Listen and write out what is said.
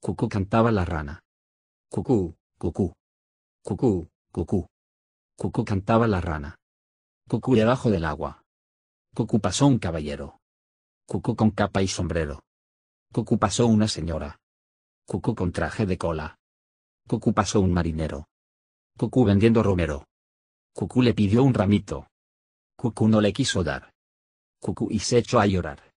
Cucú cantaba la rana. Cucú, cucú. Cucú, cucú. Cucú cantaba la rana. Cucú debajo del agua. Cucú pasó un caballero. Cucú con capa y sombrero. Cucú pasó una señora. Cucú con traje de cola. Cucú pasó un marinero. Cucú vendiendo romero. Cucú le pidió un ramito. Cucú no le quiso dar. Cucú y se echó a llorar.